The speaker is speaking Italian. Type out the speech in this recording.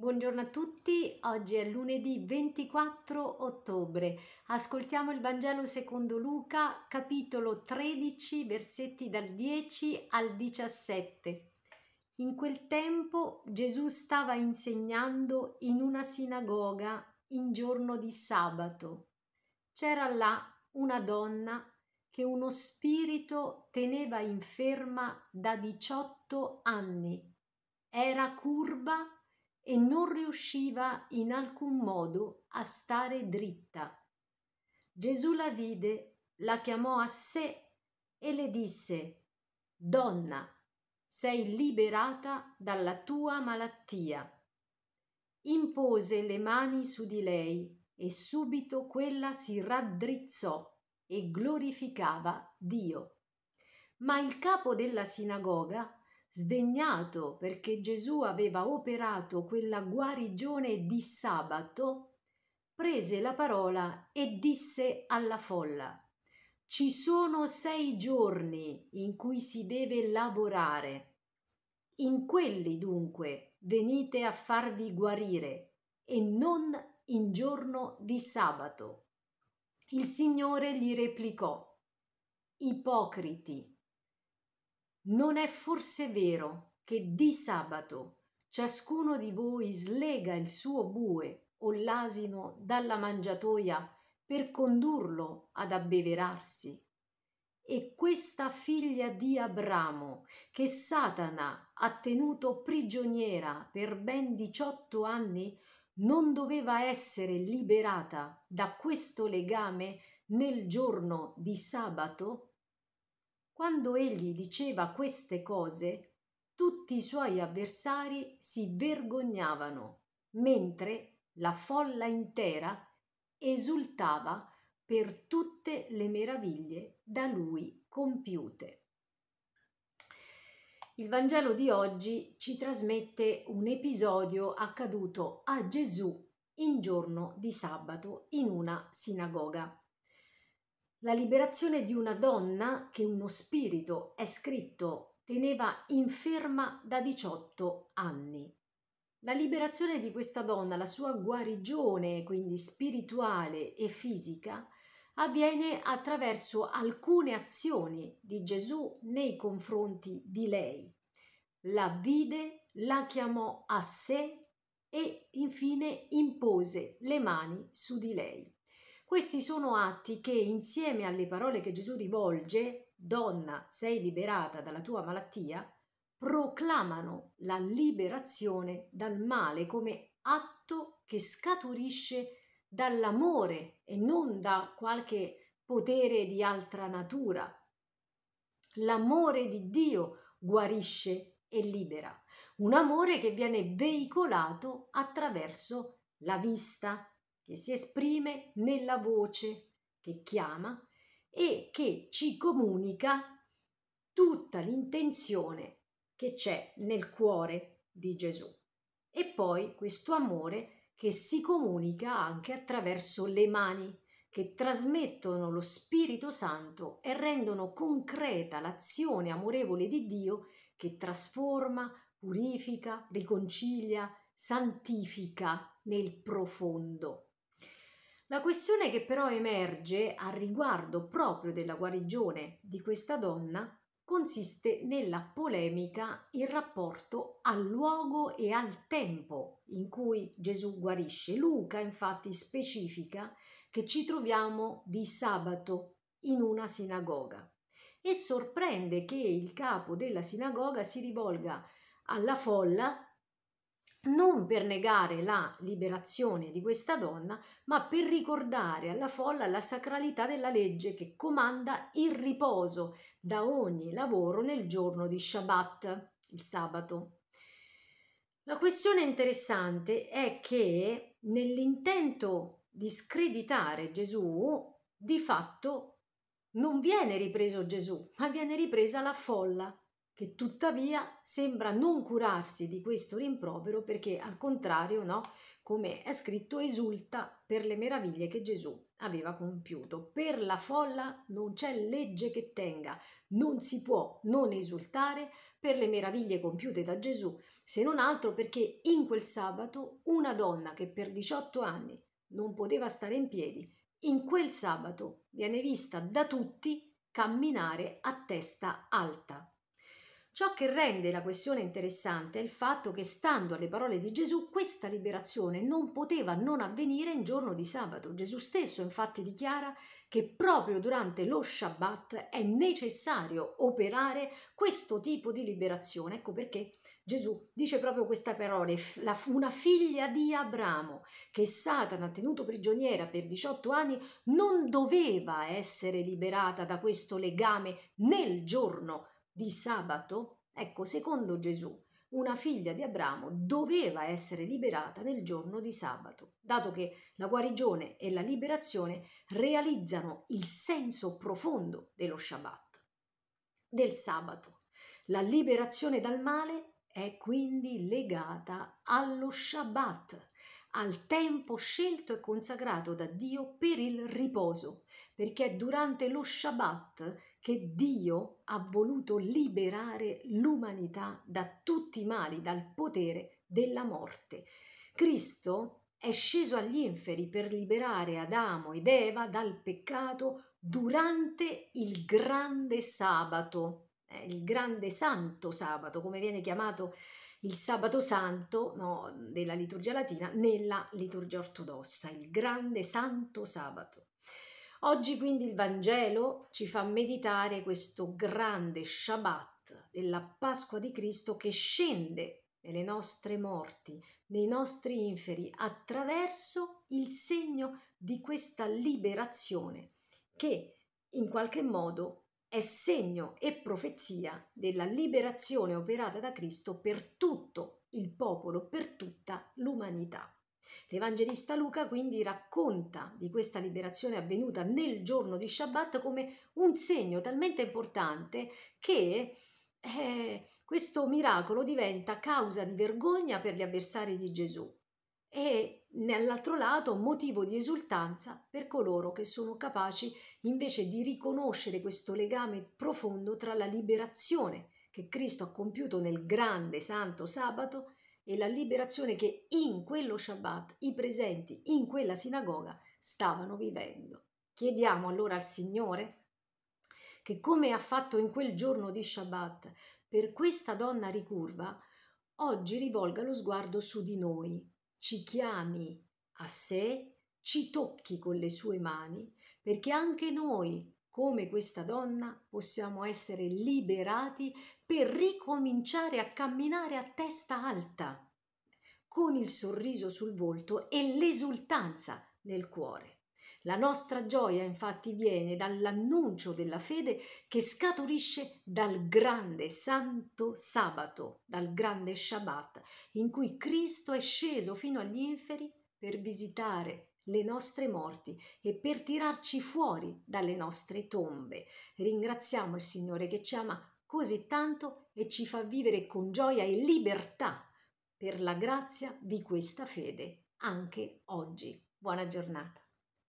Buongiorno a tutti, oggi è lunedì 24 ottobre. Ascoltiamo il Vangelo secondo Luca, capitolo 13, versetti dal 10 al 17. In quel tempo Gesù stava insegnando in una sinagoga in giorno di sabato. C'era là una donna che uno spirito teneva inferma da 18 anni. Era curva e non riusciva in alcun modo a stare dritta. Gesù la vide, la chiamò a sé e le disse Donna, sei liberata dalla tua malattia. Impose le mani su di lei e subito quella si raddrizzò e glorificava Dio. Ma il capo della sinagoga sdegnato perché Gesù aveva operato quella guarigione di sabato, prese la parola e disse alla folla Ci sono sei giorni in cui si deve lavorare. In quelli dunque venite a farvi guarire e non in giorno di sabato. Il Signore gli replicò Ipocriti non è forse vero che di sabato ciascuno di voi slega il suo bue o l'asino dalla mangiatoia per condurlo ad abbeverarsi? E questa figlia di Abramo, che Satana ha tenuto prigioniera per ben diciotto anni, non doveva essere liberata da questo legame nel giorno di sabato? Quando egli diceva queste cose, tutti i suoi avversari si vergognavano, mentre la folla intera esultava per tutte le meraviglie da lui compiute. Il Vangelo di oggi ci trasmette un episodio accaduto a Gesù in giorno di sabato in una sinagoga. La liberazione di una donna che uno spirito, è scritto, teneva inferma da 18 anni. La liberazione di questa donna, la sua guarigione, quindi spirituale e fisica, avviene attraverso alcune azioni di Gesù nei confronti di lei. La vide, la chiamò a sé e infine impose le mani su di lei. Questi sono atti che, insieme alle parole che Gesù rivolge, donna, sei liberata dalla tua malattia, proclamano la liberazione dal male come atto che scaturisce dall'amore e non da qualche potere di altra natura. L'amore di Dio guarisce e libera, un amore che viene veicolato attraverso la vista, che si esprime nella voce che chiama e che ci comunica tutta l'intenzione che c'è nel cuore di Gesù. E poi questo amore che si comunica anche attraverso le mani, che trasmettono lo Spirito Santo e rendono concreta l'azione amorevole di Dio che trasforma, purifica, riconcilia, santifica nel profondo. La questione che però emerge a riguardo proprio della guarigione di questa donna consiste nella polemica in rapporto al luogo e al tempo in cui Gesù guarisce. Luca infatti specifica che ci troviamo di sabato in una sinagoga e sorprende che il capo della sinagoga si rivolga alla folla non per negare la liberazione di questa donna, ma per ricordare alla folla la sacralità della legge che comanda il riposo da ogni lavoro nel giorno di Shabbat, il sabato. La questione interessante è che nell'intento di screditare Gesù, di fatto non viene ripreso Gesù, ma viene ripresa la folla che tuttavia sembra non curarsi di questo rimprovero perché al contrario, no, come è scritto, esulta per le meraviglie che Gesù aveva compiuto. Per la folla non c'è legge che tenga, non si può non esultare per le meraviglie compiute da Gesù, se non altro perché in quel sabato una donna che per 18 anni non poteva stare in piedi, in quel sabato viene vista da tutti camminare a testa alta. Ciò che rende la questione interessante è il fatto che, stando alle parole di Gesù, questa liberazione non poteva non avvenire in giorno di sabato. Gesù stesso infatti dichiara che proprio durante lo Shabbat è necessario operare questo tipo di liberazione. Ecco perché Gesù dice proprio questa parola, una figlia di Abramo che Satana ha tenuto prigioniera per 18 anni non doveva essere liberata da questo legame nel giorno di sabato? Ecco, secondo Gesù, una figlia di Abramo doveva essere liberata nel giorno di sabato, dato che la guarigione e la liberazione realizzano il senso profondo dello Shabbat, del sabato. La liberazione dal male è quindi legata allo Shabbat, al tempo scelto e consacrato da Dio per il riposo, perché è durante lo Shabbat che Dio ha voluto liberare l'umanità da tutti i mali, dal potere della morte. Cristo è sceso agli inferi per liberare Adamo ed Eva dal peccato durante il grande sabato, eh, il grande santo sabato, come viene chiamato il sabato santo no, della liturgia latina nella liturgia ortodossa, il grande santo sabato. Oggi quindi il Vangelo ci fa meditare questo grande Shabbat della Pasqua di Cristo che scende nelle nostre morti, nei nostri inferi, attraverso il segno di questa liberazione che in qualche modo è segno e profezia della liberazione operata da Cristo per tutto il popolo, per tutta l'umanità. L'Evangelista Luca quindi racconta di questa liberazione avvenuta nel giorno di Shabbat come un segno talmente importante che eh, questo miracolo diventa causa di vergogna per gli avversari di Gesù e nell'altro lato motivo di esultanza per coloro che sono capaci invece di riconoscere questo legame profondo tra la liberazione che Cristo ha compiuto nel grande santo sabato e la liberazione che in quello Shabbat i presenti in quella sinagoga stavano vivendo. Chiediamo allora al Signore che come ha fatto in quel giorno di Shabbat per questa donna ricurva, oggi rivolga lo sguardo su di noi, ci chiami a sé, ci tocchi con le sue mani, perché anche noi come questa donna possiamo essere liberati per ricominciare a camminare a testa alta, con il sorriso sul volto e l'esultanza nel cuore. La nostra gioia infatti viene dall'annuncio della fede che scaturisce dal grande santo sabato, dal grande Shabbat, in cui Cristo è sceso fino agli inferi per visitare le nostre morti e per tirarci fuori dalle nostre tombe. Ringraziamo il Signore che ci ama così tanto e ci fa vivere con gioia e libertà per la grazia di questa fede anche oggi. Buona giornata.